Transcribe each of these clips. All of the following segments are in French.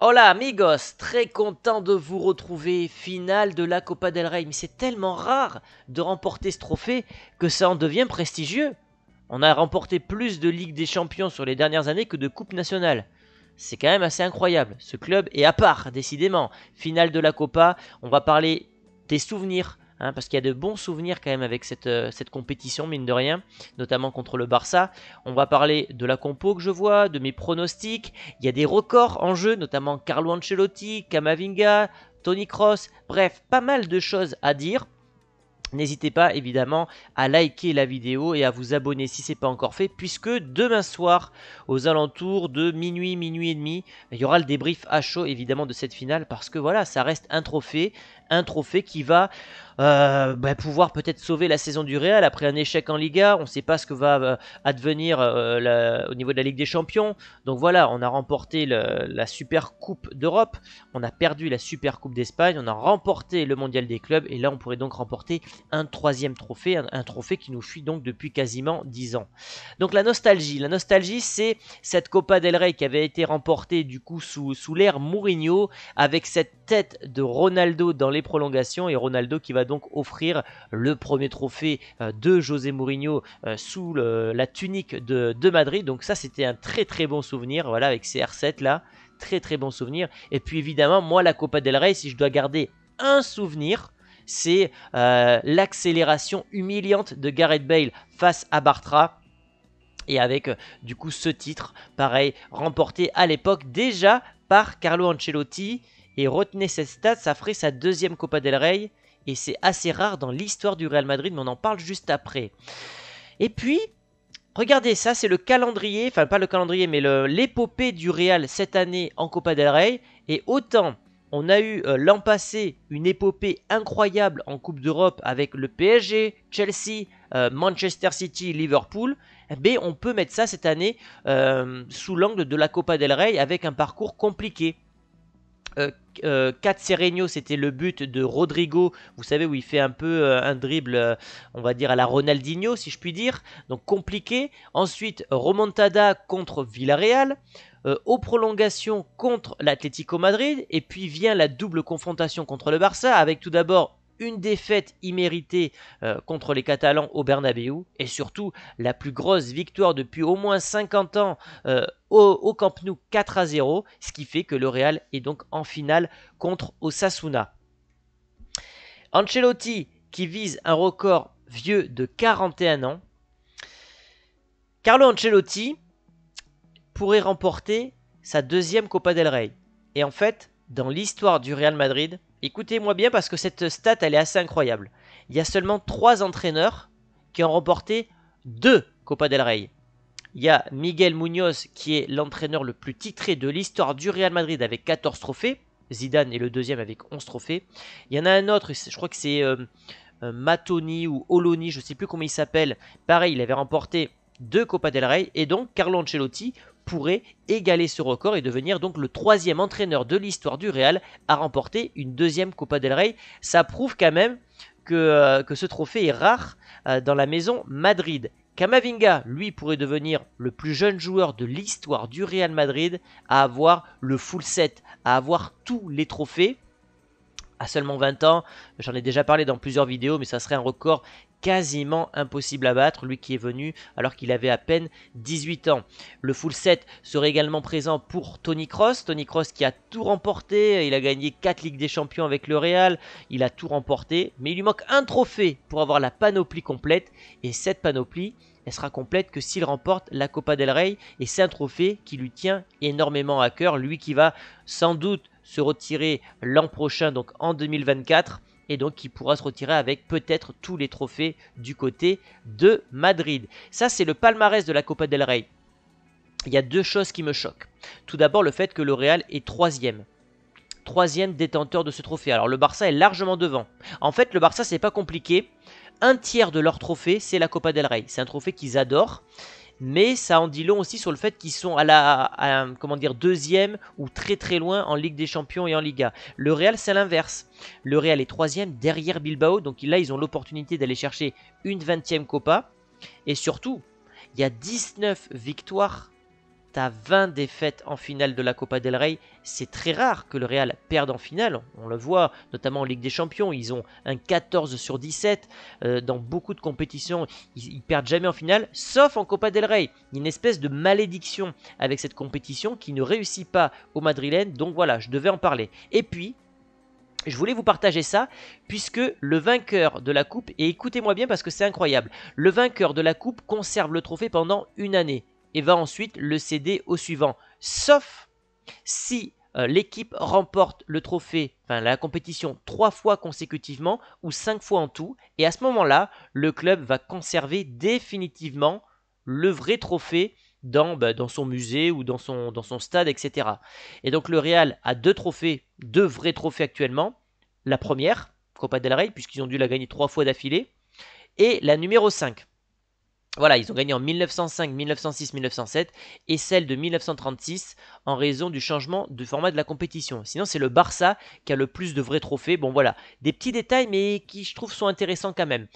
Hola amigos, très content de vous retrouver. Finale de la Copa del Rey, mais c'est tellement rare de remporter ce trophée que ça en devient prestigieux. On a remporté plus de Ligue des Champions sur les dernières années que de Coupe nationale. C'est quand même assez incroyable. Ce club est à part, décidément. Finale de la Copa, on va parler des souvenirs, Hein, parce qu'il y a de bons souvenirs quand même avec cette, euh, cette, compétition, mine de rien, notamment contre le Barça. On va parler de la compo que je vois, de mes pronostics. Il y a des records en jeu, notamment Carlo Ancelotti, Camavinga, Tony Cross. Bref, pas mal de choses à dire. N'hésitez pas évidemment à liker la vidéo et à vous abonner si ce n'est pas encore fait, puisque demain soir, aux alentours de minuit, minuit et demi, il y aura le débrief à chaud évidemment de cette finale, parce que voilà, ça reste un trophée, un trophée qui va euh, bah, pouvoir peut-être sauver la saison du Real après un échec en Liga. On ne sait pas ce que va euh, advenir euh, au niveau de la Ligue des Champions. Donc voilà, on a remporté la Super Coupe d'Europe, on a perdu la Super Coupe d'Espagne, on a remporté le Mondial des clubs et là on pourrait donc remporter un troisième trophée, un, trophée qui nous fuit donc depuis quasiment 10 ans. Donc la nostalgie, la nostalgie c'est cette Copa del Rey qui avait été remportée du coup sous, sous l'ère Mourinho avec cette tête de Ronaldo dans les prolongations et Ronaldo qui va donc offrir le premier trophée euh, de José Mourinho euh, sous la tunique de, Madrid. Donc ça c'était un très très bon souvenir, voilà, avec ces R7 là. Très très bon souvenir. Et puis évidemment, moi la Copa del Rey, si je dois garder un souvenir, c'est euh, l'accélération humiliante de Gareth Bale face à Bartra. Et avec du coup ce titre, pareil, remporté à l'époque déjà par Carlo Ancelotti et retenez cette stat, ça ferait sa deuxième Copa del Rey. Et c'est assez rare dans l'histoire du Real Madrid, mais on en parle juste après. Et puis, regardez, ça c'est le calendrier, enfin pas le calendrier, mais l'épopée du Real cette année en Copa del Rey. Et autant on a eu euh, l'an passé une épopée incroyable en Coupe d'Europe avec le PSG, Chelsea, euh, Manchester City, Liverpool. Mais eh on peut mettre ça cette année euh, sous l'angle de la Copa del Rey avec un parcours compliqué. 4 euh, euh, Serenio, c'était le but de Rodrigo, vous savez, où il fait un peu euh, un dribble, on va dire, à la Ronaldinho, si je puis dire, donc compliqué. Ensuite, Romontada contre Villarreal. aux prolongations contre l'Atlético Madrid, et puis vient la double confrontation contre le Barça, avec tout d'abord une défaite imméritée euh, contre les Catalans au Bernabeu et surtout la plus grosse victoire depuis au moins 50 ans euh, au, Camp Nou 4 à 0, ce qui fait que le Real est donc en finale contre Osasuna. Ancelotti qui vise un record vieux de 41 ans. Carlo Ancelotti pourrait remporter sa deuxième Copa del Rey. Et en fait, dans l'histoire du Real Madrid. Écoutez-moi bien parce que cette stat elle est assez incroyable. Il y a seulement 3 entraîneurs qui ont remporté 2 Copa del Rey. Il y a Miguel Munoz qui est l'entraîneur le plus titré de l'histoire du Real Madrid avec 14 trophées. Zidane est le deuxième avec 11 trophées. Il y en a un autre, je crois que c'est euh, euh, Matoni ou Oloni, je ne sais plus comment il s'appelle. Pareil, il avait remporté 2 Copa del Rey. Et donc, Carlo Ancelotti, pourrait égaler ce record et devenir donc le troisième entraîneur de l'histoire du Real à remporter une deuxième Copa del Rey. Ça prouve quand même que, euh, que ce trophée est rare euh, dans la maison Madrid. Camavinga, lui, pourrait devenir le plus jeune joueur de l'histoire du Real Madrid à avoir le full set, à avoir tous les trophées. À seulement 20 ans, j'en ai déjà parlé dans plusieurs vidéos, mais ça serait un record quasiment impossible à battre, lui qui est venu alors qu'il avait à peine 18 ans. Le full set serait également présent pour Tony Cross, Tony Cross qui a tout remporté, il a gagné 4 Ligues des Champions avec le Real, il a tout remporté, mais il lui manque un trophée pour avoir la panoplie complète, et cette panoplie, elle sera complète que s'il remporte la Copa del Rey, et c'est un trophée qui lui tient énormément à cœur, lui qui va sans doute se retirer l'an prochain, donc en 2024, et donc il pourra se retirer avec peut-être tous les trophées du côté de Madrid. Ça, c'est le palmarès de la Copa del Rey. Il y a deux choses qui me choquent. Tout d'abord, le fait que le Real est troisième. Troisième détenteur de ce trophée. Alors le Barça est largement devant. En fait, le Barça, c'est pas compliqué. Un tiers de leur trophée, c'est la Copa del Rey. C'est un trophée qu'ils adorent mais ça en dit long aussi sur le fait qu'ils sont à la comment dire deuxième ou très très loin en Ligue des Champions et en Liga. Le Real c'est l'inverse. Le Real est troisième derrière Bilbao, donc là ils ont l'opportunité d'aller chercher une vingtième Copa et surtout il y a 19 victoires à 20 défaites en finale de la Copa del Rey. C'est très rare que le Real perde en finale. On le voit notamment en Ligue des Champions. Ils ont un 14 sur 17. Euh, dans beaucoup de compétitions, ils, perdent jamais en finale, sauf en Copa del Rey. Il y a une espèce de malédiction avec cette compétition qui ne réussit pas au Madrilène. Donc voilà, je devais en parler. Et puis, je voulais vous partager ça, puisque le vainqueur de la coupe, et écoutez-moi bien parce que c'est incroyable, le vainqueur de la coupe conserve le trophée pendant une année et va ensuite le céder au suivant. Sauf si euh, l'équipe remporte le trophée, enfin la compétition, trois fois consécutivement ou cinq fois en tout. Et à ce moment-là, le club va conserver définitivement le vrai trophée dans, bah, dans son musée ou dans son, dans son stade, etc. Et donc le Real a deux trophées, deux vrais trophées actuellement. La première, Copa del Rey, puisqu'ils ont dû la gagner trois fois d'affilée. Et la numéro 5. Voilà, ils ont gagné en 1905, 1906, 1907 et celle de 1936 en raison du changement de format de la compétition. Sinon, c'est le Barça qui a le plus de vrais trophées. Bon, voilà, des petits détails, mais qui je trouve sont intéressants quand même.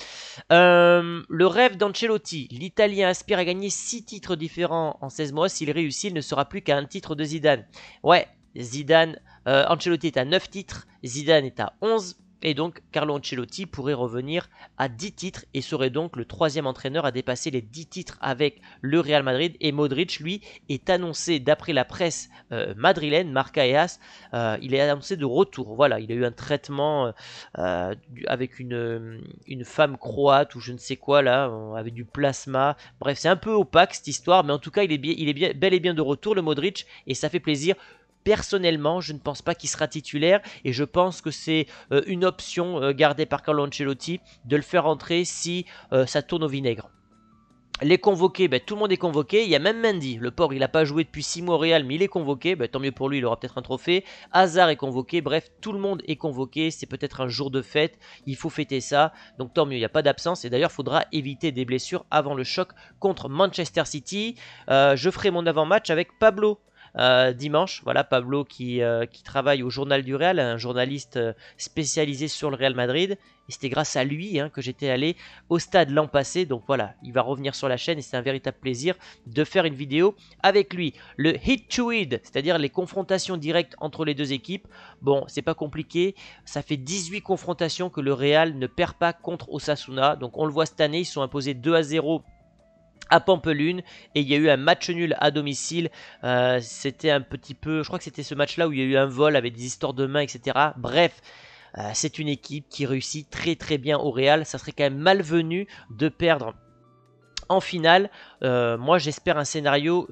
Euh, le rêve d'Ancelotti. L'Italien aspire à gagner 6 titres différents en 16 mois. S'il réussit, il ne sera plus qu'à un titre de Zidane. Ouais, Zidane, euh, Ancelotti est à 9 titres, Zidane est à 11 et donc Carlo Ancelotti pourrait revenir à 10 titres et serait donc le troisième entraîneur à dépasser les 10 titres avec le Real Madrid. Et Modric, lui, est annoncé d'après la presse euh, madrilène, Marca et As, euh, il est annoncé de retour. Voilà, il a eu un traitement euh, avec une, une, femme croate ou je ne sais quoi là, avec du plasma. Bref, c'est un peu opaque cette histoire, mais en tout cas, il est, il est bien, bel et bien de retour le Modric et ça fait plaisir. Personnellement, je ne pense pas qu'il sera titulaire et je pense que c'est euh, une option euh, gardée par Carlo Ancelotti de le faire entrer si euh, ça tourne au vinaigre. Les convoqués, ben, tout le monde est convoqué. Il y a même Mendy. Le port, il n'a pas joué depuis 6 mois au Real, mais il est convoqué. Ben, tant mieux pour lui, il aura peut-être un trophée. Hazard est convoqué. Bref, tout le monde est convoqué. C'est peut-être un jour de fête. Il faut fêter ça. Donc tant mieux, il n'y a pas d'absence. Et d'ailleurs, il faudra éviter des blessures avant le choc contre Manchester City. je ferai mon avant-match avec Pablo. Euh, dimanche. Voilà, Pablo euh, qui, travaille au Journal du Real, un journaliste euh, spécialisé sur le Real Madrid. Et c'était grâce à lui hein, que j'étais allé au stade l'an passé. Donc voilà, il va revenir sur la chaîne et c'est un véritable plaisir de faire une vidéo avec lui. Le hit to hit, c'est-à-dire les confrontations directes entre les deux équipes. Bon, c'est pas compliqué. Ça fait 18 confrontations que le Real ne perd pas contre Osasuna. Donc on le voit cette année, ils sont imposés 2 à 0 à Pampelune et il y a eu un match nul à domicile. Euh, c'était un petit peu, je crois que c'était ce match-là où il y a eu un vol avec des histoires de mains, etc. Bref. Euh, c'est une équipe qui réussit très très bien au Real. Ça serait quand même malvenu de perdre en finale. Euh, moi j'espère un scénario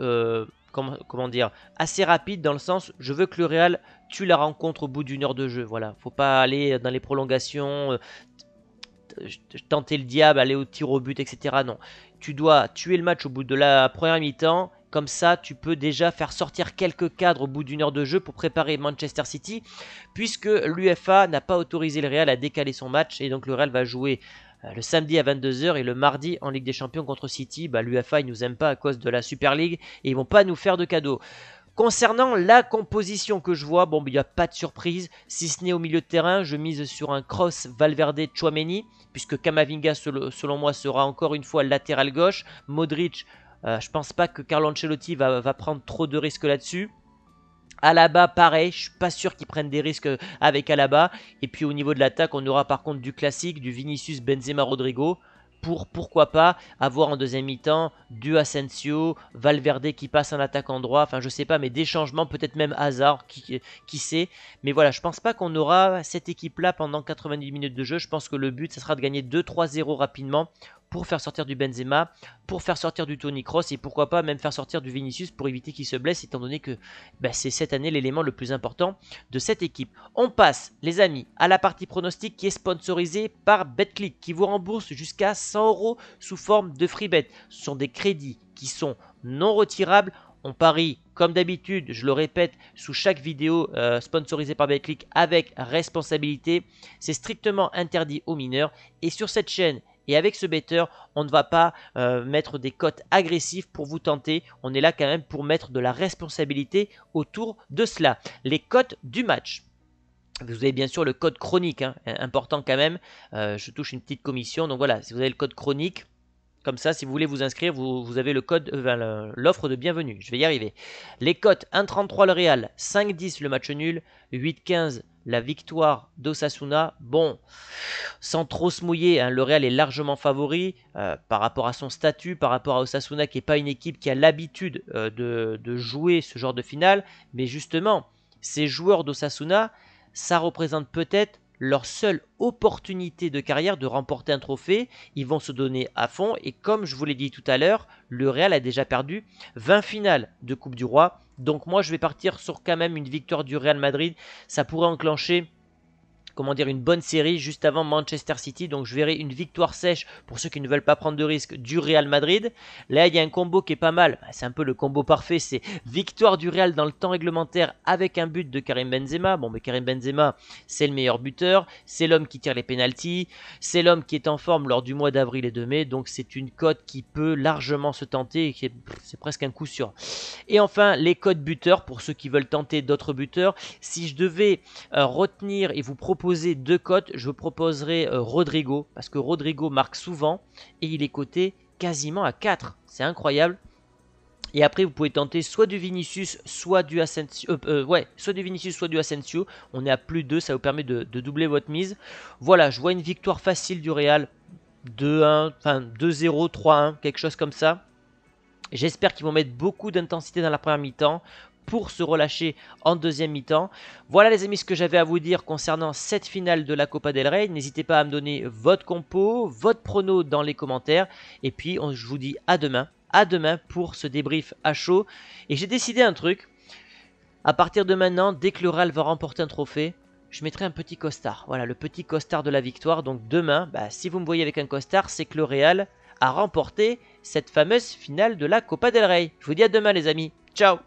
comment, dire, assez rapide dans le sens je veux que le Real tue la rencontre au bout d'une heure de jeu. Voilà, faut pas aller dans les prolongations, tenter le diable, aller au tir au but, etc. Non, tu dois tuer le match au bout de la première mi-temps. Comme ça, tu peux déjà faire sortir quelques cadres au bout d'une heure de jeu pour préparer Manchester City, puisque l'UFA n'a pas autorisé le Real à décaler son match, et donc le Real va jouer euh, le samedi à 22h et le mardi en Ligue des Champions contre City. Bah, L'UFA, ils nous aiment pas à cause de la Super League, et ils vont pas nous faire de cadeaux. Concernant la composition que je vois, bon, ben, il n'y a pas de surprise. Si ce n'est au milieu de terrain, je mise sur un cross Valverde-Chouameni, puisque Kamavinga, selon moi, sera encore une fois latéral gauche. Modric, je euh, je pense pas que Carlo Ancelotti va, prendre trop de risques là-dessus. Alaba, pareil, je suis pas sûr qu'il prenne des risques euh, avec Alaba. Et puis au niveau de l'attaque, on aura par contre du classique, du Vinicius, Benzema, Rodrigo pour pourquoi pas avoir en deuxième mi-temps du Asensio, Valverde qui passe en attaque en droit, enfin je sais pas, mais des changements, peut-être même hasard, qui, qui sait. Mais voilà, je pense pas qu'on aura cette équipe là pendant 90 minutes de jeu. Je pense que le but, ce sera de gagner 2-3-0 rapidement pour faire sortir du Benzema, pour faire sortir du Tony Cross et pourquoi pas même faire sortir du Vinicius pour éviter qu'il se blesse, étant donné que bah, c'est cette année l'élément le plus important de cette équipe. On passe, les amis, à la partie pronostic qui est sponsorisée par BetClick, qui vous rembourse jusqu'à 100 euros sous forme de free bet. Ce sont des crédits qui sont non retirables. On parie, comme d'habitude, je le répète, sous chaque vidéo euh, sponsorisée par BetClick avec responsabilité. C'est strictement interdit aux mineurs. Et sur cette chaîne et avec ce better, on ne va pas euh, mettre des cotes agressives pour vous tenter. On est là quand même pour mettre de la responsabilité autour de cela. Les cotes du match. Vous avez bien sûr le code chronique, hein, important quand même. Euh, je touche une petite commission. Donc voilà, si vous avez le code chronique, comme ça, si vous voulez vous inscrire, vous, avez le code, euh, ben, l'offre de bienvenue. Je vais y arriver. Les cotes 1,33 le Real, 5,10 le match nul, 8,15 la victoire d'Osasuna. Bon, sans trop se mouiller, hein, le Real est largement favori euh, par rapport à son statut, par rapport à Osasuna qui n'est pas une équipe qui a l'habitude euh, de, de, jouer ce genre de finale. Mais justement, ces joueurs d'Osasuna, ça représente peut-être leur seule opportunité de carrière de remporter un trophée. Ils vont se donner à fond et comme je vous l'ai dit tout à l'heure, le Real a déjà perdu 20 finales de Coupe du Roi. Donc moi je vais partir sur quand même une victoire du Real Madrid. Ça pourrait enclencher comment dire, une bonne série juste avant Manchester City. Donc je verrai une victoire sèche pour ceux qui ne veulent pas prendre de risque du Real Madrid. Là, il y a un combo qui est pas mal. Bah, c'est un peu le combo parfait. C'est victoire du Real dans le temps réglementaire avec un but de Karim Benzema. Bon, mais Karim Benzema, c'est le meilleur buteur. C'est l'homme qui tire les pénalties. C'est l'homme qui est en forme lors du mois d'avril et de mai. Donc c'est une cote qui peut largement se tenter. C'est presque un coup sûr. Et enfin, les codes buteurs pour ceux qui veulent tenter d'autres buteurs. Si je devais euh, retenir et vous proposer deux cotes, je proposerai euh, Rodrigo, parce que Rodrigo marque souvent et il est coté quasiment à 4. C'est incroyable. Et après, vous pouvez tenter soit du Vinicius, soit du Asensio. Euh, euh, ouais, soit du Vinicius, soit du Asensio. On est à plus 2, ça vous permet de, de doubler votre mise. Voilà, je vois une victoire facile du Real. 2-1, enfin 2-0, 3-1, quelque chose comme ça. J'espère qu'ils vont mettre beaucoup d'intensité dans la première mi-temps pour se relâcher en deuxième mi-temps. Voilà les amis ce que j'avais à vous dire concernant cette finale de la Copa del Rey. N'hésitez pas à me donner votre compo, votre prono dans les commentaires. Et puis je vous dis à demain, à demain pour ce débrief à chaud. Et j'ai décidé un truc. À partir de maintenant, dès que le Real va remporter un trophée, je mettrai un petit costard. Voilà, le petit costard de la victoire. Donc demain, bah, si vous me voyez avec un costard, c'est que le Real a remporté cette fameuse finale de la Copa del Rey. Je vous dis à demain les amis. Ciao